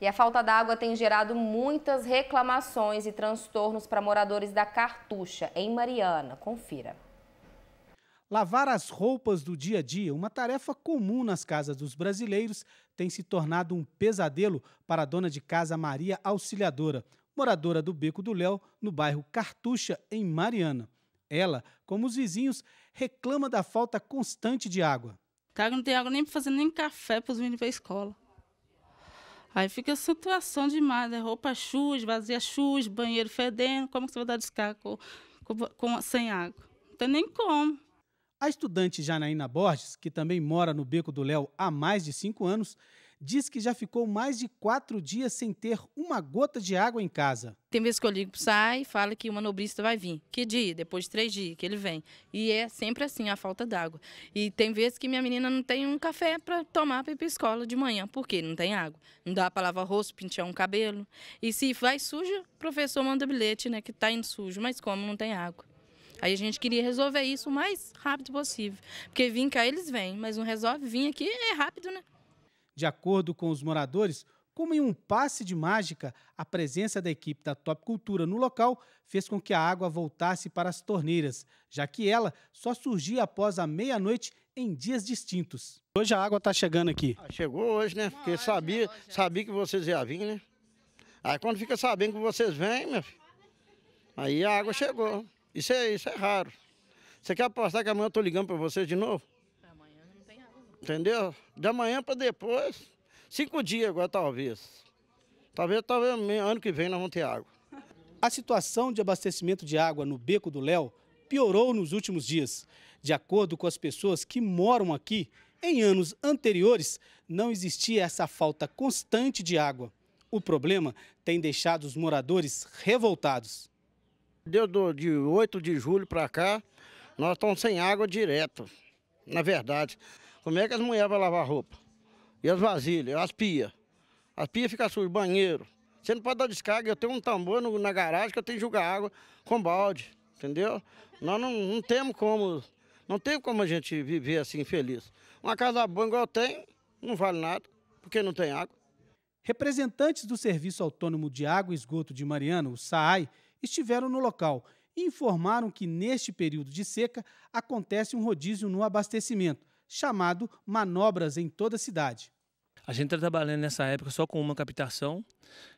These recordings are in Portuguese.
E a falta d'água tem gerado muitas reclamações e transtornos para moradores da Cartucha, em Mariana. Confira. Lavar as roupas do dia a dia, uma tarefa comum nas casas dos brasileiros, tem se tornado um pesadelo para a dona de casa Maria Auxiliadora, moradora do Beco do Léo, no bairro Cartucha, em Mariana. Ela, como os vizinhos, reclama da falta constante de água. Cara, tá, não tem água nem para fazer nem café para os meninos ir para a escola. Aí fica a situação demais, né? roupa chus, vazia chus, banheiro fedendo, como que você vai dar descarga com, com, sem água? Não tem nem como. A estudante Janaína Borges, que também mora no Beco do Léo há mais de cinco anos, diz que já ficou mais de quatro dias sem ter uma gota de água em casa. Tem vezes que eu ligo, sai e fala que o manobrista vai vir. Que dia? Depois de três dias que ele vem. E é sempre assim, a falta d'água. E tem vezes que minha menina não tem um café para tomar para ir para escola de manhã, porque não tem água. Não dá para lavar o rosto, pentear um cabelo. E se vai sujo, o professor manda bilhete, né, que está indo sujo. Mas como não tem água? Aí a gente queria resolver isso o mais rápido possível. Porque vim cá, eles vêm, mas não resolve. Vim aqui é rápido, né? De acordo com os moradores, como em um passe de mágica, a presença da equipe da Top Cultura no local fez com que a água voltasse para as torneiras, já que ela só surgia após a meia-noite em dias distintos. Hoje a água está chegando aqui. Ah, chegou hoje, né? Porque sabia, sabia que vocês iam vir, né? Aí quando fica sabendo que vocês vêm, meu filho, aí a água chegou. Isso é, isso é raro. Você quer apostar que amanhã eu estou ligando para vocês de novo? entendeu? Da manhã para depois, cinco dias agora talvez. Talvez, talvez ano que vem nós vamos ter água. A situação de abastecimento de água no Beco do Léo piorou nos últimos dias. De acordo com as pessoas que moram aqui, em anos anteriores não existia essa falta constante de água. O problema tem deixado os moradores revoltados. Deu de 8 de julho para cá, nós estamos sem água direto, na verdade. Como é que as mulheres vão lavar roupa? E as vasilhas, as pias. As pias ficam sujas, banheiro. Você não pode dar descarga, eu tenho um tambor no, na garagem que eu tenho que jogar água com balde, entendeu? Nós não, não temos como, não tem como a gente viver assim feliz. Uma casa boa igual eu tenho, não vale nada, porque não tem água. Representantes do Serviço Autônomo de Água e Esgoto de Mariano, o SAAI, estiveram no local e informaram que neste período de seca acontece um rodízio no abastecimento, chamado Manobras em Toda a Cidade. A gente está trabalhando nessa época só com uma captação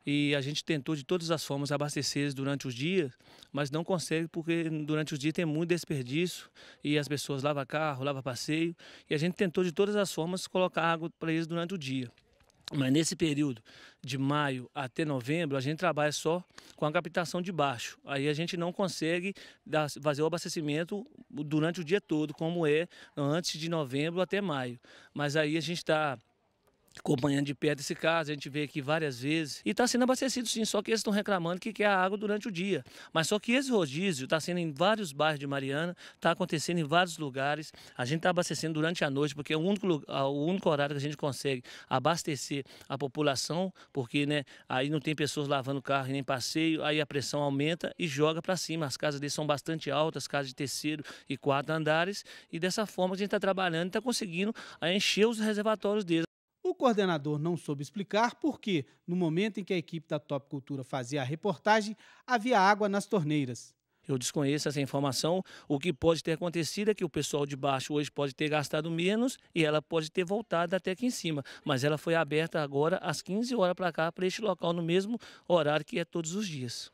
e a gente tentou de todas as formas abastecer durante os dias, mas não consegue porque durante os dias tem muito desperdício e as pessoas lavam carro, lavam passeio e a gente tentou de todas as formas colocar água para eles durante o dia. Mas nesse período de maio até novembro, a gente trabalha só com a captação de baixo. Aí a gente não consegue fazer o abastecimento durante o dia todo, como é antes de novembro até maio. Mas aí a gente está acompanhando de perto esse caso, a gente veio aqui várias vezes. E está sendo abastecido sim, só que eles estão reclamando que quer a água durante o dia. Mas só que esse rodízio está sendo em vários bairros de Mariana, está acontecendo em vários lugares. A gente está abastecendo durante a noite, porque é o único, o único horário que a gente consegue abastecer a população, porque né, aí não tem pessoas lavando carro e nem passeio, aí a pressão aumenta e joga para cima. As casas deles são bastante altas, casas de terceiro e quatro andares, e dessa forma a gente está trabalhando e está conseguindo eh, encher os reservatórios deles coordenador não soube explicar por que, no momento em que a equipe da Top Cultura fazia a reportagem, havia água nas torneiras. Eu desconheço essa informação. O que pode ter acontecido é que o pessoal de baixo hoje pode ter gastado menos e ela pode ter voltado até aqui em cima. Mas ela foi aberta agora às 15 horas para cá, para este local, no mesmo horário que é todos os dias.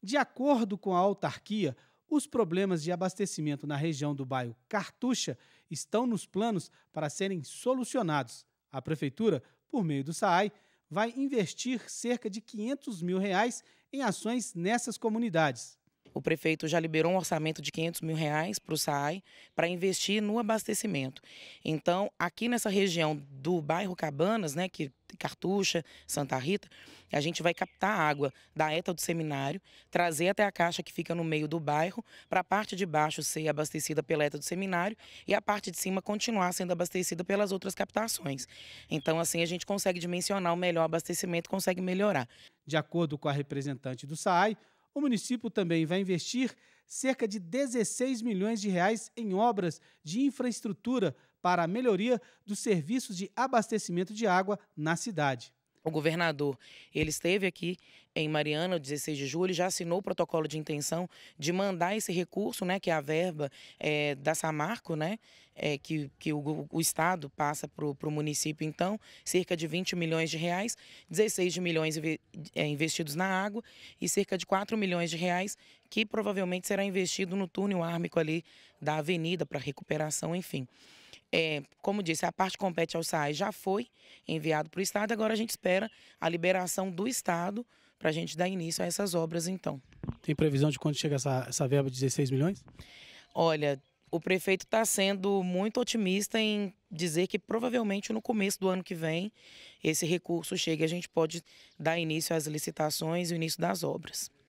De acordo com a autarquia, os problemas de abastecimento na região do bairro Cartuxa estão nos planos para serem solucionados. A Prefeitura, por meio do SAAI, vai investir cerca de 500 mil reais em ações nessas comunidades. O prefeito já liberou um orçamento de 500 mil reais para o SAAI para investir no abastecimento. Então, aqui nessa região do bairro Cabanas, né, que Cartucha, Santa Rita, a gente vai captar água da ETA do seminário, trazer até a caixa que fica no meio do bairro, para a parte de baixo ser abastecida pela ETA do seminário e a parte de cima continuar sendo abastecida pelas outras captações. Então, assim, a gente consegue dimensionar o melhor abastecimento, consegue melhorar. De acordo com a representante do SAAI, o município também vai investir cerca de 16 milhões de reais em obras de infraestrutura para a melhoria dos serviços de abastecimento de água na cidade. O governador, ele esteve aqui em Mariana, 16 de julho, já assinou o protocolo de intenção de mandar esse recurso, né, que é a verba é, da Samarco, né, é, que, que o, o Estado passa para o município, então, cerca de 20 milhões de reais, 16 de milhões eh, investidos na água e cerca de 4 milhões de reais que provavelmente será investido no túnel ármico ali da avenida para recuperação, enfim. É, como disse, a parte compete ao SAI já foi enviado para o Estado, agora a gente espera a liberação do Estado para a gente dar início a essas obras, então. Tem previsão de quando chega essa, essa verba de 16 milhões? Olha, o prefeito está sendo muito otimista em dizer que provavelmente no começo do ano que vem esse recurso chega e a gente pode dar início às licitações e o início das obras.